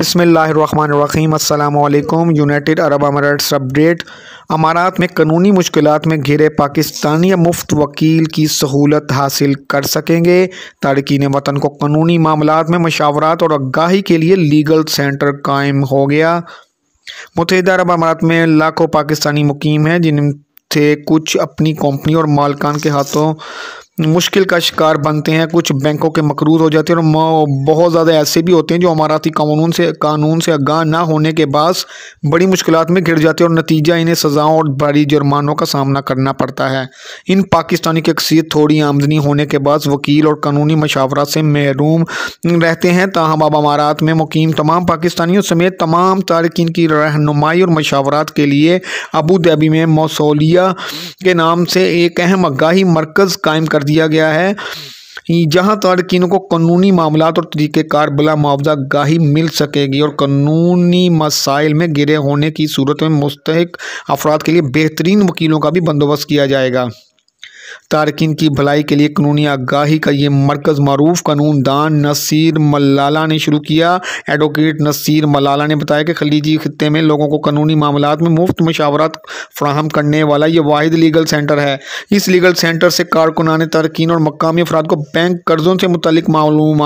बसमीम असल United Arab अमारात अपडेट अमारात में कानूनी मुश्किल में घिरे पाकिस्तानी मुफ्त वकील की सहूलत हासिल कर सकेंगे तारकिन वतन को कानूनी मामला में मशावरत और आगाही के लिए लीगल सेंटर कायम हो गया मुतहद अरब अमारात में लाखों पाकिस्तानी मुकीम हैं जिन थे कुछ अपनी कंपनी और मालकान के हाथों मुश्किल का शिकार बनते हैं कुछ बैंकों के मकरूज हो जाते हैं और बहुत ज़्यादा ऐसे भी होते हैं जो अमाराती कानून से कानून से आगाह ना होने के बाद बड़ी मुश्किल में घिर जाते हैं और नतीजा इन्हें सज़ाओं और भारी जुर्मानों का सामना करना पड़ता है इन पाकिस्तानी की अक्सर थोड़ी आमदनी होने के बाद वकील और कानूनी मशावरा से महरूम रहते हैं ताहम अब अमारात में मुकीम तमाम पाकिस्तानियों समेत तमाम तारकिन की रहनुमाई और मशावरात के लिए अबू धाबी में मौसोलिया के नाम से एक अहम आगाही मरकज़ कायम कर दिया दिया गया है जहां तारकिनों को कानूनी मामला और तरीक़ेकार बला मुआवजा गाही मिल सकेगी और कानूनी मसाइल में गिरे होने की सूरत में मुस्तक अफराद के लिए बेहतरीन वकीलों का भी बंदोबस्त किया जाएगा तारकिन की भलाई के लिए कानूनी आगाही का ये मरकज़ मरूफ कानून दान नसीर मलाला ने शुरू किया एडवोकेट नसीर मलाला ने बताया कि खलीजी खत्े में लोगों को कानूनी मामला में मुफ्त मशावरत फ्राहम करने वाला यह वाद लीगल सेंटर है इस लीगल सेंटर से कारकुनान तारकिन और मकामी अफराद को बैंक कर्ज़ों से मुतलिक मालूम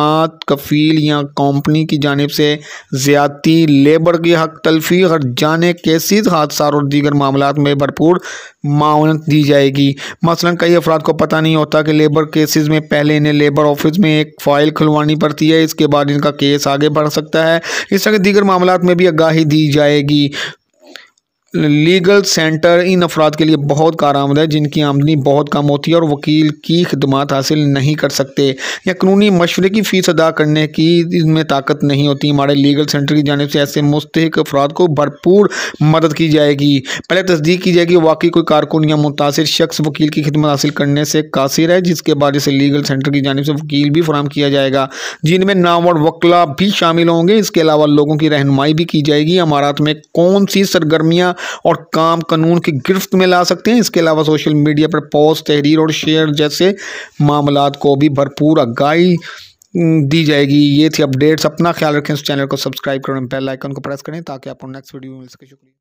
कफील या कंपनी की जानब से ज़्यादती लेबर की हक तलफी और जाने केसेज हादसा और दीगर मामला में भरपूर मावन दी जाएगी मसला कई कई अफराद को पता नहीं होता कि लेबर केसेस में पहले इन्हें लेबर ऑफिस में एक फ़ाइल खुलवानी पड़ती है इसके बाद इनका केस आगे बढ़ सकता है इस तरह के दीगर मामला में भी आगाही दी जाएगी लीगल सेंटर इन अफराद के लिए बहुत कारआमद है जिनकी आमदनी बहुत कम होती है और वकील की खदमात हासिल नहीं कर सकते या कानूनी मशवरे की फ़ीस अदा करने की इनमें ताकत नहीं होती हमारे लीगल सेंटर की जानब से ऐसे मुस्तक अफराद को भरपूर मदद की जाएगी पहले तस्दीक की जाएगी वाकई कोई कारकुन या मुतासर शख्स वकील की खदमत हासिल करने से कासिर है जिसके बाद इसे लीगल सेंटर की जानब से वकील भी फराम किया जाएगा जिनमें और वकला भी शामिल होंगे इसके अलावा लोगों की रहनमाई भी की जाएगी अमारात में कौन सी सरगर्मियाँ और काम कानून की गिरफ्त में ला सकते हैं इसके अलावा सोशल मीडिया पर पोस्ट तहरीर और शेयर जैसे मामला को भी भरपूर आगाही दी जाएगी ये थी अपडेट्स अपना ख्याल रखें उस चैनल को सब्सक्राइब करें बेल आइकन को प्रेस करें ताकि आपको नेक्स्ट वीडियो मिल सके शुक्रिया